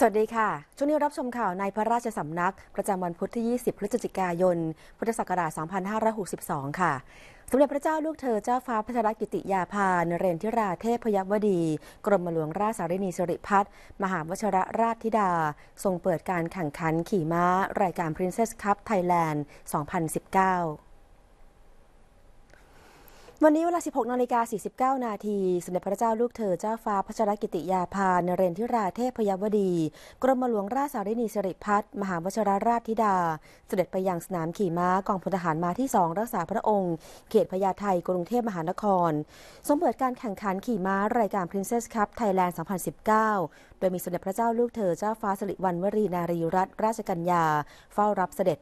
สวัสดีค่ะ ช่วงนี้รับชมข่าวในพระราชสำนัก ประจำวันพุธที่ 20 พฤศจิกายน พุทธศักราช 2562 ค่ะ สมเด็จพระเจ้าลูกเธอเจ้าฟ้าพัชรกิติยาภานเรนทิราเทพพยวดี กรมหลวงราชสารินีสิริพัฒน์มหาวชรราชธิดา ทรงเปิดการแข่งขันขี่ม้า รายการ Princess Cup Thailand 2019วันนี้เวลา 16นาฬิกา49 นาทีสมเด็จพระเจ้าลูกเธอเจ้าฟ้าพระชรกิติยาภานเรนทิราเทพพยวดี กรมหลวงราชสารินีสิริพัฒน์มหาวชราราชธิดา เสด็จไปยังสนามขี่ม้ากองพลทหารมาที่ 2 รักษาพระองค์ เขตพญาไทกรุงเทพมหานคร สมเปิดการแข่งขันขี่ม้ารายการ Princess Cup Thailand 2019 โดยมีสมเด็จพระเจ้าลูกเธอ เจ้าฟ้าสิริวัณวรีนารีรัตนราชกัญญาเฝ้ารับเสด็จ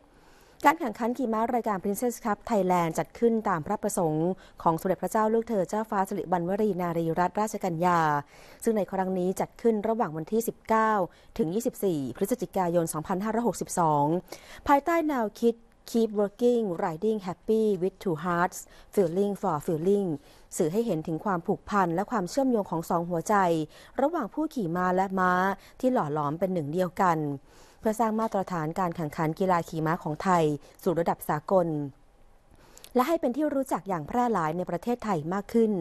การแข่งขันขี่ม้ารายการ Princess Cup Thailand จัดขึ้นตามพระประสงค์ของสมเด็จพระเจ้าลูกเธอเจ้าฟ้าสิริวัณวรี นารีรัตนราชกัญญา ซึ่งในครั้งนี้จัดขึ้นระหว่างวันที่ 19 ถึง 24 พฤศจิกายน 2562 ภายใต้แนวคิด Keep working, riding happy with two hearts, feeling for feeling สื่อให้เห็นถึงความผูกพันและความเชื่อมโยงของสองหัวใจ ระหว่างผู้ขี่ม้าและม้าที่หล่อหลอมเป็นหนึ่งเดียวกันพื่อสร้างมาตรฐานการแข่งขันกีฬาขี่ม้าของไทย สู่ระดับสากล และให้เป็นที่รู้จักอย่างแพร่หลายในประเทศไทยมากขึ้น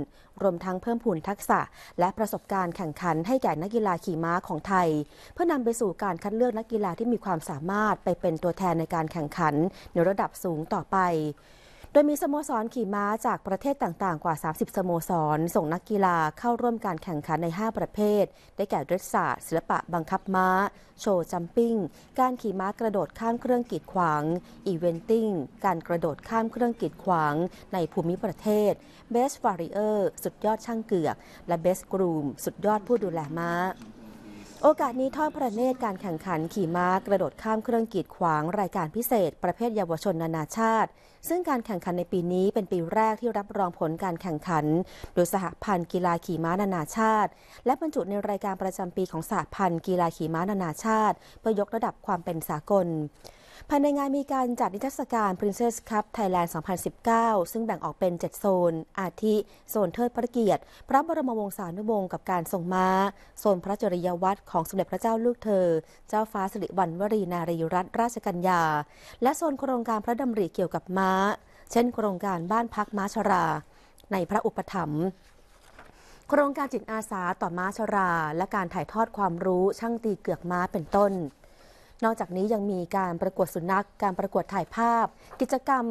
รวมทั้งเพิ่มพูนทักษะ และประสบการณ์แข่งขันให้แก่นักกีฬาขี่ม้าของไทย เพื่อนำไปสู่การคัดเลือกนักกีฬาที่มีความสามารถไปเป็นตัวแทนในการแข่งขันในระดับสูงต่อไปโดยมีสโมสรขี่ม้าจากประเทศต่างๆกว่า 30 สโมสร ส่งนักกีฬาเข้าร่วมการแข่งขันใน 5 ประเภท ได้แก่เรสซาศิลปะบังคับม้าโชว์จัมปิ้งการขี่ม้ากระโดดข้ามเครื่องกีดขวางอีเวนติ้งการกระโดดข้ามเครื่องกีดขวางในภูมิประเทศเบสฟาริเออร์สุดยอดช่างเกือก และเบสกรูมสุดยอดผู้ดูแลม้าโอกาสนี้ทอดพระเนตร การแข่งขันขี่ม้ากระโดดข้ามเครื่องกีดขวางรายการพิเศษ ประเภทเยาวชนนานาชาติ ซึ่งการแข่งขันในปีนี้เป็นปีแรกที่รับรองผลการแข่งขันโดยสหพันธ์กีฬาขี่ม้านานาชาติ และบรรจุในรายการประจำปีของสหพันธ์กีฬาขี่ม้านานาชาติเพื่อยกระดับความเป็นสากลภายในงานมีการจัดนิทรรศการ Princess Cup Thailand 2019 ซึ่งแบ่งออกเป็น 7 โซน อาทิโซนเทิดพระเกียรติ พระบรมวงศานุวงศ์กับการทรงม้า โซนพระจริยวัตรของสมเด็จพระเจ้าลูกเธอ เจ้าฟ้าสิริวัณวรี นารีรัตนราชกัญญา และโซนโครงการพระดำริเกี่ยวกับม้า เช่นโครงการบ้านพักม้าชรา ในพระอุปถัมภ์โครงการจิตอาสาต่อม้าชรา และการถ่ายทอดความรู้ช่างตีเกือกม้าเป็นต้นนอกจากนี้ยังมีการประกวดสุนัข การประกวดถ่ายภาพ กิจกรรม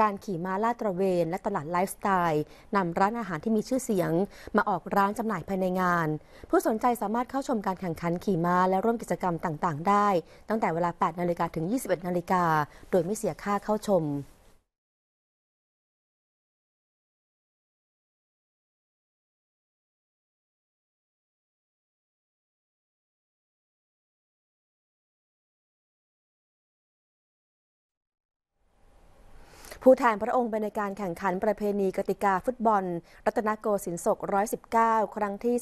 การขี่ม้าลาดตระเวนและตลาดไลฟ์สไตล์นำร้านอาหารที่มีชื่อเสียงมาออกร้านจำหน่ายภายในงาน ผู้สนใจสามารถเข้าชมการแข่งขันขี่ม้าและร่วมกิจกรรมต่างๆได้ ตั้งแต่เวลา 8 นาฬิกาถึง 21 นาฬิกาโดยไม่เสียค่าเข้าชมผู้แทนพระองค์ไปในการแข่งขันประเพณีกติกาฟุตบอลรัตนโกสินทร์ศก119ครั้งที่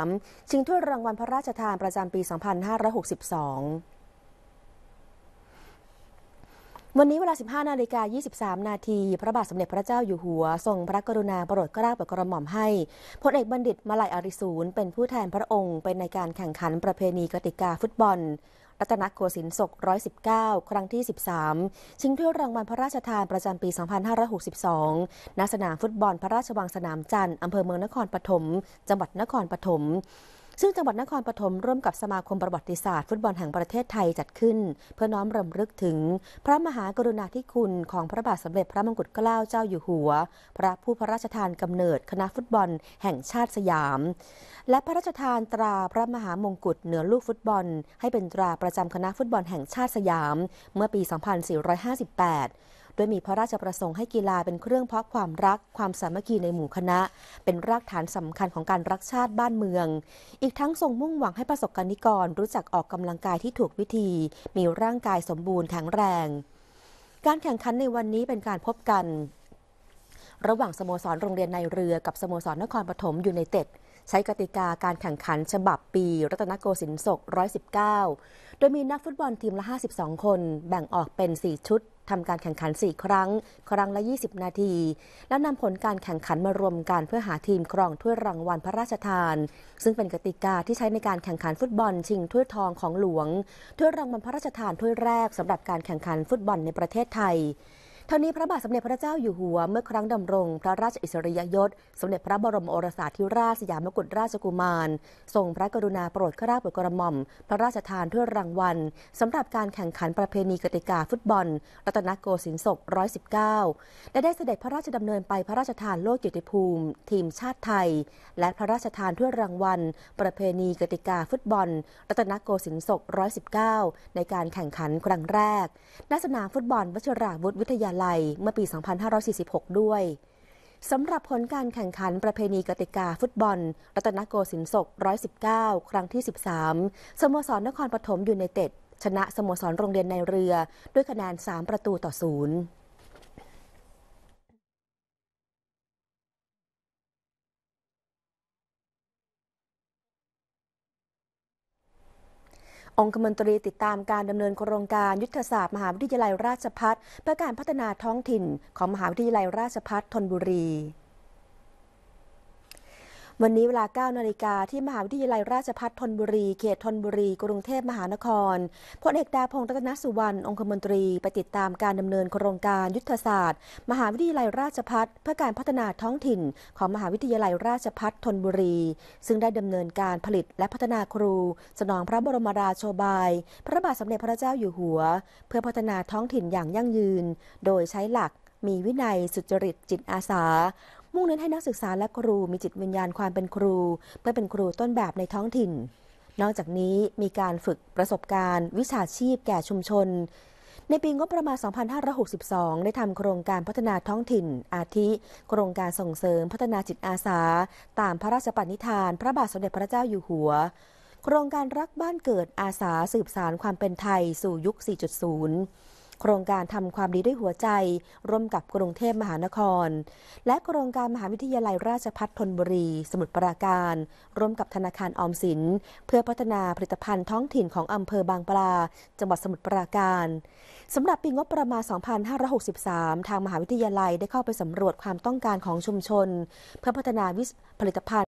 13ชิงถ้วยรางวัลพระราชทานประจำปี 2562 วันนี้เวลา15นาฬิกา23นาทีพระบาทสมเด็จพระเจ้าอยู่หัวทรงพระกรุณาโปรดเกล้าโปรดกระหม่อมให้พลเอกบัณฑิตมาลายอริสูนเป็นผู้แทนพระองค์เป็นในการแข่งขันประเพณีกติกาฟุตบอลรัตนโกสินทร์ศก119 ครั้งที่ 13 ชิงถ้วยรางวัลพระราชทานประจำปี 2562ณสนามฟุตบอลพระราชวังสนามจันทร์อำเภอเมืองนครปฐม จังหวัดนครปฐมซึ่งจังหวัดนครปฐมร่วมกับสมาคมประวัติศาสตร์ฟุตบอลแห่งประเทศไทยจัดขึ้น เพื่อน้อมรำลึกถึง พระมหากรุณาธิคุณของพระบาทสมเด็จพระมงกุฎเกล้าเจ้าอยู่หัว พระผู้พระราชทานกำเนิดคณะฟุตบอลแห่งชาติสยาม และพระราชทานตราพระมหามงกุฎเหนือลูกฟุตบอล ให้เป็นตราประจำคณะฟุตบอลแห่งชาติสยาม เมื่อปี 2458ด้วยมีพระราชประสงค์ให้กีฬาเป็นเครื่องเพาะความรัก ความสามัคคีในหมู่คณะ เป็นรากฐานสำคัญของการรักชาติบ้านเมือง อีกทั้งทรงมุ่งหวังให้ประสบกรณิกรรู้จักออกกำลังกายที่ถูกวิธี มีร่างกายสมบูรณ์แข็งแรง การแข่งขันในวันนี้เป็นการพบกัน ระหว่างสโมสรโรงเรียนในเรือกับสโมสรนครปฐมอยู่ในเต็ดใช้กติกาการแข่งขันฉบับปีรัตนโกสินทร์ศก119โดยมีนักฟุตบอลทีมละ52คนแบ่งออกเป็น4ชุดทำการแข่งขัน4ครั้ง ครั้งละ 20 นาที แล้วนำผลการแข่งขันมารวมกันเพื่อหาทีมครองถ้วยรางวัลพระราชทาน ซึ่งเป็นกติกาที่ใช้ในการแข่งขันฟุตบอลชิงถ้วยทองของหลวงถ้วยรางวัลพระราชทานถ้วยแรกสำหรับการแข่งขันฟุตบอลในประเทศไทยท่านี้พระบาทสมเด็จพระเจ้าอยู่หัวเมื่อครั้งดำรง พระราชอิสริยยศสมเด็จพระบรมโอรสาธิราชสยามกุฎราชกุมารทรงพระกรุณาโปรดล้ารากระหม่อมพระราชทานพืวอรางวัลสำหรับการแข่งขันประเพณีกติกาฟุตบอลรัตนโกสินทร์ศก119และได้เสด็จพระราชดำเนินไป พระราชทานโลกจิตติภูมิ ทีมชาติไทย และพระราชทานพืวอรางวัล ประเพณีกติกาฟุตบอลรัตนโกสินทร์ศก119ในการแข่งขันครั้งแรกณสนามฟุตบอลวชิราวุฒิวิทยาลัยเมื่อปี 2546 ด้วยสำหรับผลการแข่งขันประเพณีกติกาฟุตบอลรัตนโกสินทร์ศก119 ครั้งที่ 13 สโมสรนครปฐมยูไนเต็ด ชนะสโมสรโรงเรียนในเรือ ด้วยคะแนน3 ประตูต่อศูนย์องคมนตรีติดตามการดำเนินโครงการ ยุทธศาสตร์มหาวิทยาลัยราชพัฒเพื่อการพัฒนาท้องถิ่นของมหาวิทยาลัยราชพัฒธนบุรีวันนี้ เวลา 9นาฬิกาที่มหาวิทยาลัยราชพัฒนธนบุรีเขตธนบุรี กรุงเทพมหานครพลเอกดาพงศ์รัตนสุวรรณองคมนตรี ไป ติด ตามการดำเนินโครงการยุทธศาสตร์ มหาวิทยาลัยราชพัฏเพื่อการพัฒนาท้องถิ่น ของมหาวิทยาลัยราชพัฒนธนบุรี ซึ่งได้ดำเนินการผลิตและพัฒนาครู สนองพระบรมราโชบาย พระบาทสมเด็จพระเจ้าอยู่หัว เพื่อพัฒนาท้องถิ่นอย่างยั่งยืน โดยใช้หลักมีวินัยสุจริตจิตอาสามุ่งเน้นให้นักศึกษาและครูมีจิตวิญญาณความเป็นครูเพื่อเป็นครูต้นแบบในท้องถิ่น นอกจากนี้มีการฝึกประสบการณ์ วิชาชีพแก่ชุมชน ในปีงบประมาณ 2562 ได้ทำโครงการพัฒนาท้องถิ่นอาทิโครงการส่งเสริมพัฒนาจิตอาสา ตามพระราชปณิธาน พระบาทสมเด็จพระเจ้าอยู่หัว โครงการรักบ้านเกิดอาสาสืบสานความเป็นไทยสู่ยุค 4.0โครงการทำความดีด้วยหัวใจ ร่วมกับกรุงเทพมหานคร และโครงการมหาวิทยาลัยราชพัฒนธนบุรีสมุทรปราการ ร่วมกับธนาคารออมสิน เพื่อพัฒนาผลิตภัณฑ์ท้องถิ่นของอำเภอบางปลาจังหวัดสมุทรปราการสำหรับปีงบประมาณ 2563 ทางมหาวิทยาลัยได้เข้าไปสำรวจความต้องการของชุมชน เพื่อพัฒนาผลิตภัณฑ์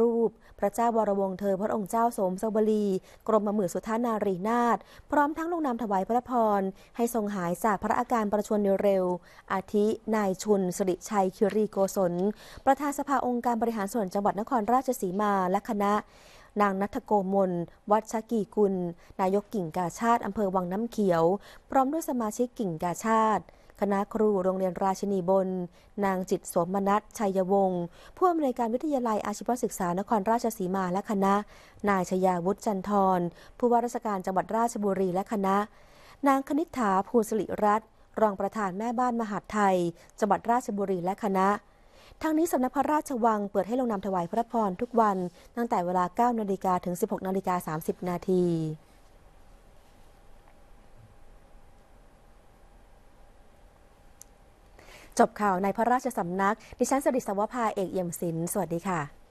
รูปพระเจ้าวรวงเธอพระองค์เจ้าสมสวรี กรมหมื่นสุทานารีนาถพร้อมทั้งลงนามถวายพระพร ให้ทรงหายจากพระอาการประชวรเร็ว อาทินายชุนสิริชัยคิรีโกศล ประธานสภาองค์การบริหารส่วนจังหวัดนครราชสีมาและคณะ นางนัทโกมล วัชกีกุล นายกกิ่งกาชาติ อำเภอวังน้ำเขียว พร้อมด้วยสมาชิกกิ่งกาชาติคณะครูโรงเรียนราชินีบน นางจิตสมมนัทชัยวงศ์ผู้อำนวยการวิทยาลัยอาชีวศึกษานครราชสีมาและคณะนายชยาวุฒิจันทร์ผู้ว่าราชการจังหวัดราชบุรีและคณะ นางคณิษฐาภูสิริรัตน์รองประธานแม่บ้านมหาดไทยจังหวัดราชบุรีและคณะทางนี้สำนักพระราชวังเปิดให้ลงนามถวายพระพรทุกวันตั้งแต่เวลา9นาฬิกาถึง16นาฬิกา30นาทีจบข่าวในพระราชสำนักดิฉันสดิศวภาเอกเอี่ยมศิลป์สวัสดีค่ะ